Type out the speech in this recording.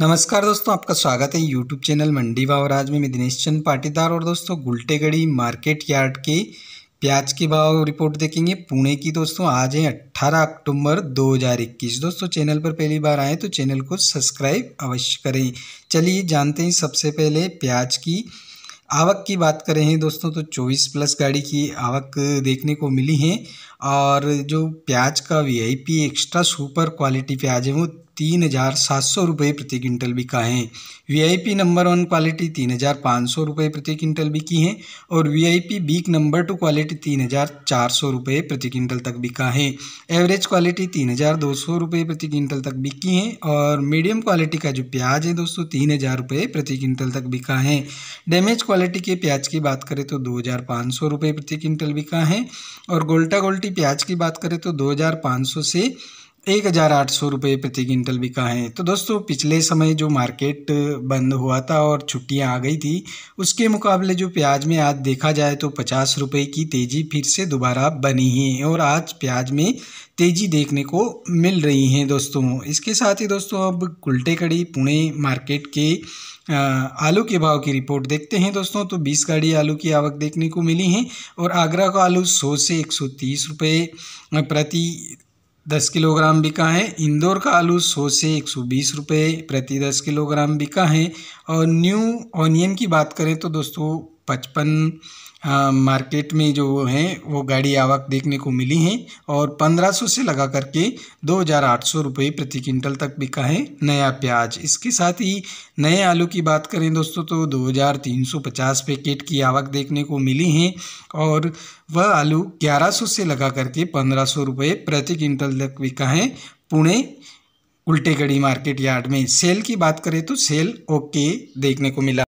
नमस्कार दोस्तों आपका स्वागत है यूट्यूब चैनल मंडी भाव और आज में मैं दिनेश चंद पाटीदार और दोस्तों गुलटेगढ़ी मार्केट यार्ड के प्याज के भाव रिपोर्ट देखेंगे पुणे की दोस्तों आज है 18 अक्टूबर 2021 दोस्तों चैनल पर पहली बार आए तो चैनल को सब्सक्राइब अवश्य करें चलिए जानते हैं सबसे पहले प्याज की आवक की बात करें हैं दोस्तों तो 24 प्लस गाड़ी की आवक देखने को मिली है और जो प्याज का वीआईपी एक्स्ट्रा सुपर क्वालिटी प्याज है वो तीन हज़ार सात सौ रुपये प्रति क्विंटल बिका है वीआईपी नंबर वन क्वालिटी तीन हज़ार पाँच सौ रुपये प्रति क्विंटल बिकी है और वीआईपी बीक नंबर टू क्वालिटी तीन हज़ार चार सौ रुपये प्रति क्विंटल तक बिका है एवरेज क्वालिटी तीन हज़ार दो सौ रुपये प्रति क्विंटल तक बिकी है और मीडियम क्वालिटी का जो प्याज है दोस्तों तीन हज़ार रुपये प्रति क्विंटल तक बिका है डैमेज क्वालिटी के प्याज की बात करें तो दो हज़ार पाँच सौ रुपये प्रति क्विंटल बिका है और गोल्टा गोल्टी प्याज की बात करें तो दो हज़ार पाँच सौ से एक हज़ार आठ सौ रुपये प्रति क्विंटल बिका है तो दोस्तों पिछले समय जो मार्केट बंद हुआ था और छुट्टियां आ गई थी उसके मुकाबले जो प्याज में आज देखा जाए तो पचास रुपये की तेज़ी फिर से दोबारा बनी है और आज प्याज में तेज़ी देखने को मिल रही है दोस्तों इसके साथ ही दोस्तों अब कुल्टे कड़ी पुणे मार्केट के आलू के भाव की रिपोर्ट देखते हैं दोस्तों तो बीस गाड़ी आलू की आवक देखने को मिली है और आगरा का आलू सौ से तीस रुपये प्रति दस किलोग्राम बिका है इंदौर का आलू सौ से एक सौ बीस रुपये प्रति दस किलोग्राम बिका है और न्यू ऑनियन की बात करें तो दोस्तों पचपन मार्केट में जो हैं वो गाड़ी आवक देखने को मिली है और 1500 से लगा करके 2800 रुपये प्रति क्विंटल तक बिका है नया प्याज इसके साथ ही नए आलू की बात करें दोस्तों तो 2350 पैकेट की आवक देखने को मिली है और वह आलू 1100 से लगा करके 1500 रुपये प्रति क्विंटल तक बिका है पुणे उल्टेगढ़ी मार्केट यार्ड में सेल की बात करें तो सेल ओके देखने को मिला